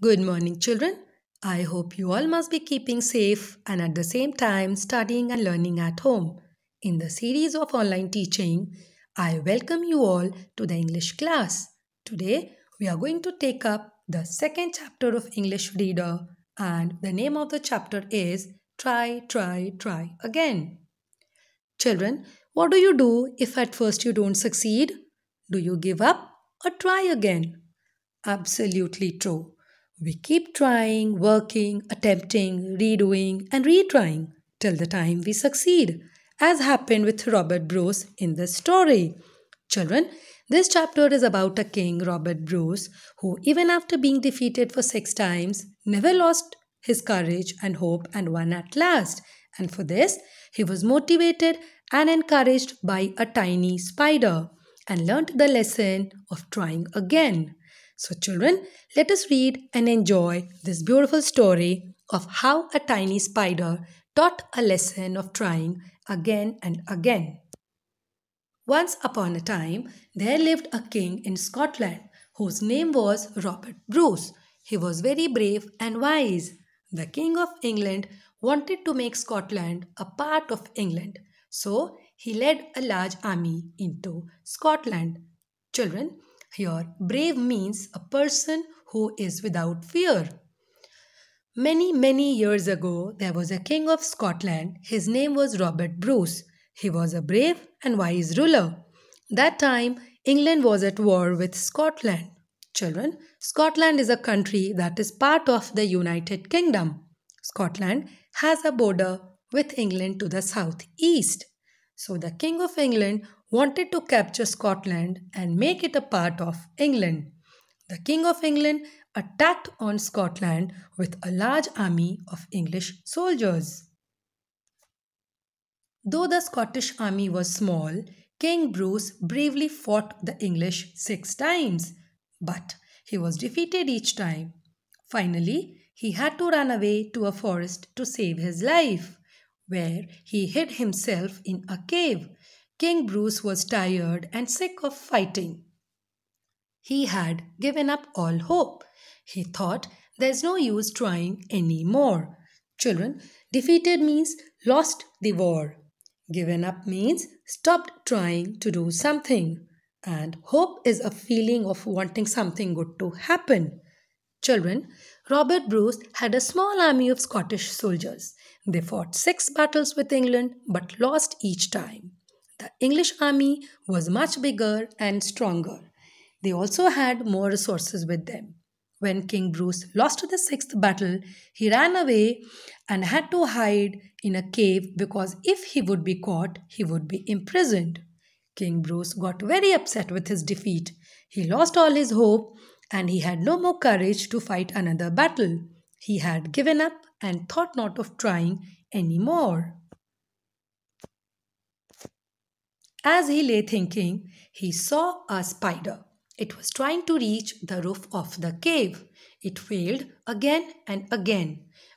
Good morning, children. I hope you all must be keeping safe and at the same time studying and learning at home. In the series of online teaching, I welcome you all to the English class. Today, we are going to take up the second chapter of English Reader, and the name of the chapter is Try, Try, Try Again. Children, what do you do if at first you don't succeed? Do you give up or try again? Absolutely true. We keep trying, working, attempting, redoing, and retrying till the time we succeed, as happened with Robert Bruce in this story. Children, this chapter is about a king, Robert Bruce, who, even after being defeated for six times, never lost his courage and hope and won at last. And for this, he was motivated and encouraged by a tiny spider and learnt the lesson of trying again. So, children, let us read and enjoy this beautiful story of how a tiny spider taught a lesson of trying again and again. Once upon a time, there lived a king in Scotland whose name was Robert Bruce. He was very brave and wise. The King of England wanted to make Scotland a part of England, so he led a large army into Scotland. Children, here, brave means a person who is without fear. Many, many years ago, there was a king of Scotland. His name was Robert Bruce. He was a brave and wise ruler. That time, England was at war with Scotland. Children, Scotland is a country that is part of the United Kingdom. Scotland has a border with England to the southeast. So the King of England wanted to capture Scotland and make it a part of England. The King of England attacked on Scotland with a large army of English soldiers. Though the Scottish army was small, King Bruce bravely fought the English six times, but he was defeated each time. Finally, he had to run away to a forest to save his life, where he hid himself in a cave King Bruce was tired and sick of fighting. He had given up all hope. He thought, there's no use trying any more. Children, defeated means lost the war. Given up means stopped trying to do something. And hope is a feeling of wanting something good to happen. Children, Robert Bruce had a small army of Scottish soldiers. They fought six battles with England but lost each time. The English army was much bigger and stronger. They also had more resources with them. When King Bruce lost the sixth battle, he ran away and had to hide in a cave because if he would be caught, he would be imprisoned. King Bruce got very upset with his defeat. He lost all his hope and he had no more courage to fight another battle. He had given up and thought not of trying any more. As he lay thinking, he saw a spider. It was trying to reach the roof of the cave. It failed again and again.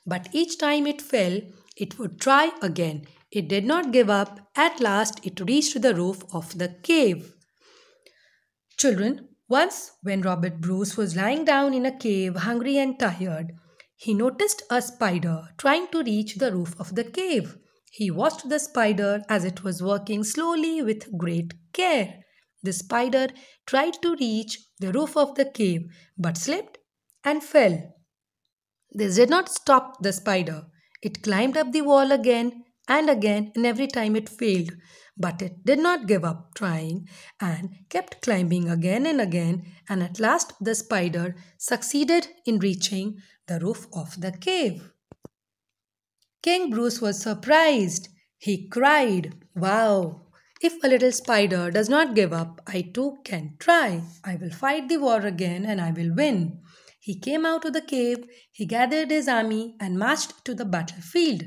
But each time it fell, it would try again. It did not give up. At last, it reached the roof of the cave. Children, once when Robert Bruce was lying down in a cave, hungry and tired, he noticed a spider trying to reach the roof of the cave. He watched the spider as it was working slowly with great care. The spider tried to reach the roof of the cave but slipped and fell. This did not stop the spider. It climbed up the wall again and again, and every time it failed. But it did not give up trying and kept climbing again and again, and at last the spider succeeded in reaching the roof of the cave. King Bruce was surprised. He cried, Wow! If a little spider does not give up, I too can try. I will fight the war again and I will win. He came out of the cave, he gathered his army and marched to the battlefield.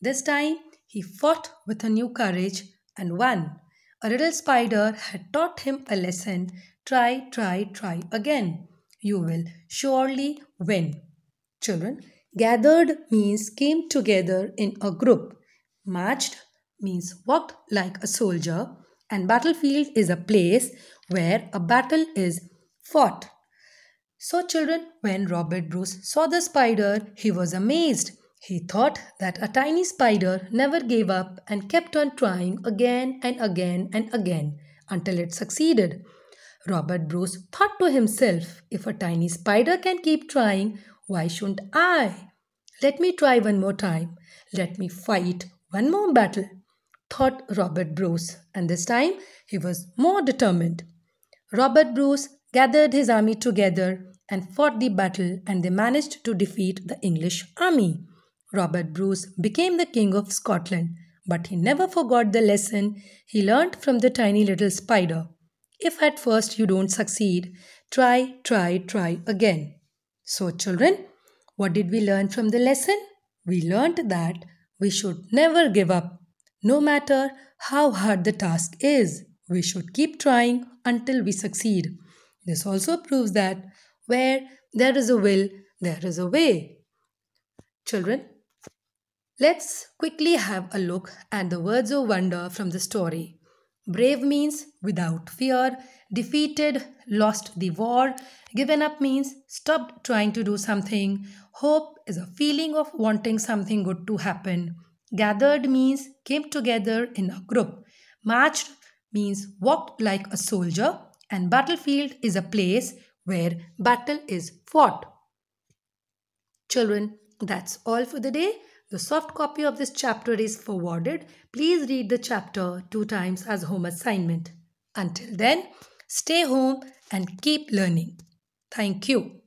This time, he fought with a new courage and won. A little spider had taught him a lesson try, try, try again. You will surely win. Children, Gathered means came together in a group. Marched means walked like a soldier. And battlefield is a place where a battle is fought. So, children, when Robert Bruce saw the spider, he was amazed. He thought that a tiny spider never gave up and kept on trying again and again and again until it succeeded. Robert Bruce thought to himself, if a tiny spider can keep trying, why shouldn't I? Let me try one more time. Let me fight one more battle, thought Robert Bruce, and this time he was more determined. Robert Bruce gathered his army together and fought the battle, and they managed to defeat the English army. Robert Bruce became the King of Scotland, but he never forgot the lesson he learned from the tiny little spider. If at first you don't succeed, try, try, try again. So, children, what did we learn from the lesson? We learned that we should never give up. No matter how hard the task is, we should keep trying until we succeed. This also proves that where there is a will, there is a way. Children, let's quickly have a look at the words of wonder from the story. Brave means without fear, defeated, lost the war, given up means stopped trying to do something, hope is a feeling of wanting something good to happen, gathered means came together in a group, marched means walked like a soldier, and battlefield is a place where battle is fought. Children, that's all for the day. The soft copy of this chapter is forwarded. Please read the chapter two times as home assignment. Until then, stay home and keep learning. Thank you.